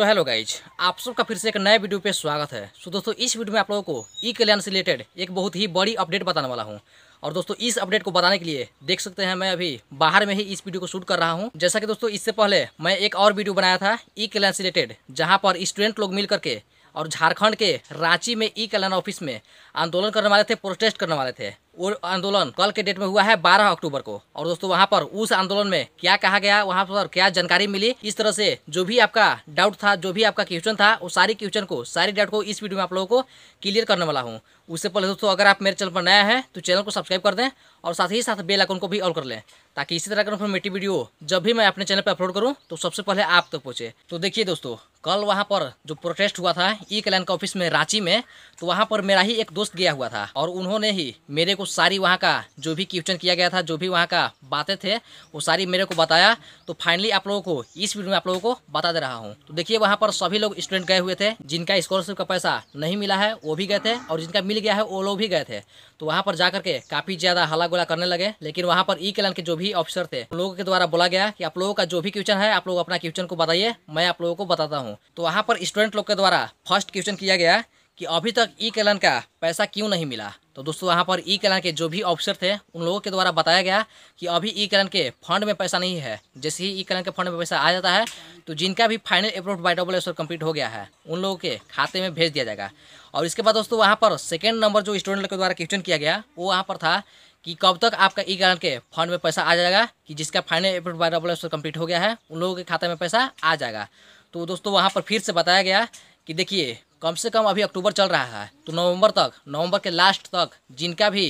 so hello guys आप सबका फिर से एक नए वीडियो पे स्वागत है सो so, दोस्तों इस वीडियो में आप लोगों को ई कल्याण से रिलेटेड एक बहुत ही बड़ी अपडेट बताने वाला हूँ और दोस्तों इस अपडेट को बताने के लिए देख सकते हैं मैं अभी बाहर में ही इस वीडियो को शूट कर रहा हूँ जैसा कि दोस्तों इससे पहले मैं एक और वीडियो बनाया था ई कल्याण से रिलेटेड जहाँ पर स्टूडेंट लोग मिल करके और झारखंड के रांची में ई कल्याण ऑफिस में आंदोलन करने वाले थे प्रोटेस्ट करने वाले थे वो आंदोलन कल के डेट में हुआ है 12 अक्टूबर को और दोस्तों वहां पर उस आंदोलन में क्या कहा गया वहां पर क्या जानकारी मिली इस तरह से जो भी आपका डाउट था जो भी आपका क्वेश्चन था वो सारी क्वेश्चन को सारी डाउट को इस वीडियो में आप लोगों को क्लियर करने वाला हूँ उससे पहले दोस्तों अगर आप मेरे चैनल पर नया है तो चैनल को सब्सक्राइब कर दें और साथ ही साथ बेल आइकन को भी ऑल कर लें ताकि इसी तरह का इन्फॉर्मेटिव वीडियो जब भी मैं अपने चैनल पर अपलोड करूँ तो सबसे पहले आप तक पहुंचे पहुँचे तो देखिए दोस्तों कल वहाँ पर जो प्रोटेस्ट हुआ था ई कल्याण का ऑफिस में रांची में तो वहाँ पर मेरा ही एक दोस्त गया हुआ था और उन्होंने ही मेरे को सारी वहाँ का जो भी क्वेश्चन किया गया था जो भी वहाँ का बातें थे वो सारी मेरे को बताया तो फाइनली आप लोगों को इस वीडियो में आप लोगों को बता दे रहा हूँ तो देखिए वहाँ पर सभी लोग स्टूडेंट गए हुए थे जिनका स्कॉलरशिप का पैसा नहीं मिला है वो भी गए थे और जिनका मिल गया है वो लोग भी गए थे तो वहाँ पर जाकर के काफ़ी ज़्यादा हला करने लगे लेकिन वहाँ पर ई कल्याण के जो भी ऑफिसर थे लोगों के द्वारा बोला गया कि आप लोगों का जो भी क्वेश्चन है आप लोग अपना क्वेश्चन को बताइए मैं आप लोगों को बताता हूँ हूँ तो वहाँ पर स्टूडेंट लोग के द्वारा फर्स्ट क्वेश्चन किया गया कि अभी तक ई कैलन का पैसा क्यों नहीं मिला तो दोस्तों वहाँ पर ई कैलन के जो भी ऑफिसर थे उन लोगों के द्वारा बताया गया कि अभी ई कैलन के फंड में पैसा नहीं है जैसे ही ई कैलन के फंड में पैसा आ जाता है तो जिनका भी final approve by double S complete हो गया है उन लोगों के खाते में भेज दिया जाएगा और इसके बाद दोस्तों वहाँ पर सेकेंड नंबर जो स्टूडेंट के द्वारा क्वेश्चन किया गया वो वहाँ पर था कि कब तक आपका ई कैलन के फंड में पैसा आ जाएगा कि जिसका final approve by double S complete हो गया है उन लोगों के खाते में पैसा आ जाएगा तो दोस्तों वहाँ पर फिर से बताया गया कि देखिए कम से कम अभी अक्टूबर चल रहा है तो नवंबर तक नवंबर के लास्ट तक जिनका भी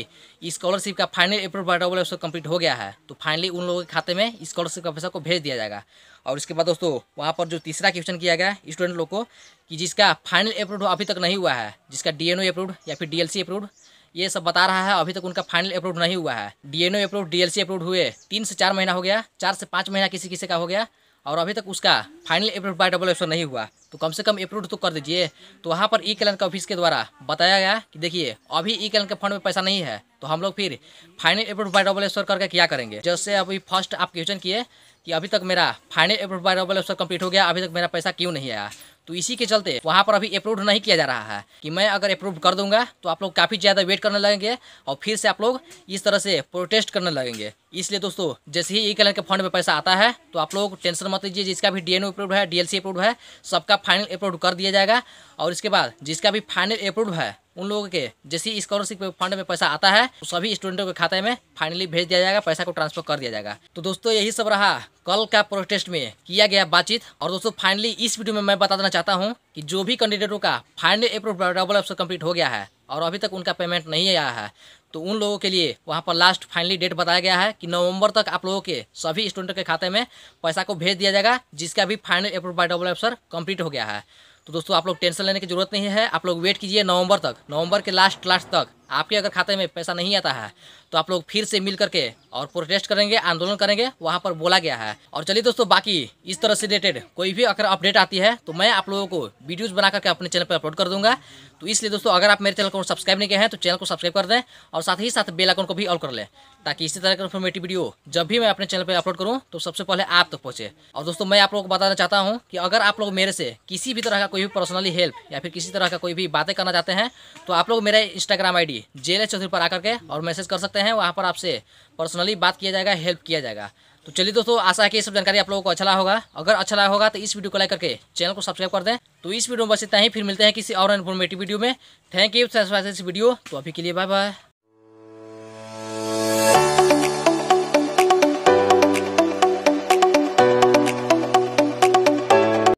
स्कॉलरशिप का final approve double F complete हो गया है तो फाइनली उन लोगों के खाते में स्कॉलरशिप का पैसा को भेज दिया जाएगा और इसके बाद दोस्तों वहाँ पर जो तीसरा क्वेश्चन किया गया स्टूडेंट लोग को कि जिसका फाइनल अप्रूव अभी तक नहीं हुआ है जिसका डी एन या फिर डी एल ये सब बता रहा है अभी तक उनका फाइनल अप्रूव नहीं हुआ है D N approve D L approve हुए तीन से चार महीना हो गया चार से पाँच महीना किसी किसी का हो गया और अभी तक उसका final approve by double F नहीं हुआ तो कम से कम अप्रूव तो कर दीजिए तो वहाँ पर ई कल्याण के ऑफिस के द्वारा बताया गया कि देखिए अभी ई कल्याण के फंड में पैसा नहीं है तो हम लोग फिर final approve by double F करके क्या करेंगे जैसे अभी फर्स्ट आप क्वेश्चन किए कि अभी तक मेरा final approve by double F complete हो गया अभी तक मेरा पैसा क्यों नहीं आया तो इसी के चलते वहाँ पर अभी अप्रूव नहीं किया जा रहा है कि मैं अगर अप्रूव कर दूंगा तो आप लोग काफ़ी ज़्यादा वेट करने लगेंगे और फिर से आप लोग इस तरह से प्रोटेस्ट करने लगेंगे इसलिए दोस्तों जैसे ही ई कलर के फंड में पैसा आता है तो आप लोग टेंशन मत लीजिए जिसका भी डीएनओ अप्रूव है डीएलसी अप्रूव है सबका फाइनल अप्रूव कर दिया जाएगा और इसके बाद जिसका भी फाइनल अप्रूव है उन लोगों के ही स्कॉलरशिप फंड में पैसा आता है तो सभी स्टूडेंटों के खाते में फाइनली भेज दिया जाएगा पैसा को ट्रांसफर कर दिया जाएगा तो दोस्तों यही सब रहा कल का प्रोटेस्ट में किया गया बातचीत और दोस्तों फाइनली इस वीडियो में मैं बता देना चाहता हूँ कि जो भी कैंडिडेटों का final approve double F complete हो गया है और अभी तक उनका पेमेंट नहीं आया है तो उन लोगों के लिए वहाँ पर लास्ट फाइनली डेट बताया गया है कि नवंबर तक आप लोगों के सभी स्टूडेंट के खाते में पैसा को भेज दिया जाएगा जिसका भी final approve by double F complete हो गया है तो दोस्तों आप लोग टेंशन लेने की जरूरत नहीं है आप लोग वेट कीजिए नवंबर तक नवंबर के लास्ट लास्ट तक आपके अगर खाते में पैसा नहीं आता है तो आप लोग फिर से मिल करके और प्रोटेस्ट करेंगे आंदोलन करेंगे वहाँ पर बोला गया है और चलिए दोस्तों बाकी इस तरह से रिलेटेड कोई भी अगर अपडेट आती है तो मैं आप लोगों को वीडियोज़ बना करके अपने चैनल पर अपलोड कर दूंगा तो इसलिए दोस्तों अगर आप मेरे चैनल को सब्सक्राइब नहीं किया है तो चैनल को सब्सक्राइब कर दें और साथ ही साथ बेलाइकन को भी ऑल कर लें ताकि इसी तरह का इन्फॉर्मेटिव वीडियो जब भी मैं अपने चैनल पर अपलोड करूँ तो सबसे पहले आप तक तो पहुँचे और दोस्तों मैं आप लोगों को बताना चाहता हूँ कि अगर आप लोग मेरे से किसी भी तरह का कोई भी पर्सनली हेल्प या फिर किसी तरह का कोई भी बातें करना चाहते हैं तो आप लोग मेरे इंस्टाग्राम आई डी चौधरी पर आकर के और मैसेज कर सकते हैं वहाँ पर आपसे पर्सनली बात किया जाएगा हेल्प किया जाएगा तो चलिए दोस्तों आशा है कि ये सब जानकारी आप लोगों को अच्छा लगा होगा अगर अच्छा लगा होगा तो इस वीडियो को लाइक करके चैनल को सब्सक्राइब कर दें तो इस वीडियो में बस इतना ही फिर मिलते हैं किसी और इन्फॉर्मेटिव वीडियो में थैंक यू इस वीडियो तो अभी के लिए बाय बाय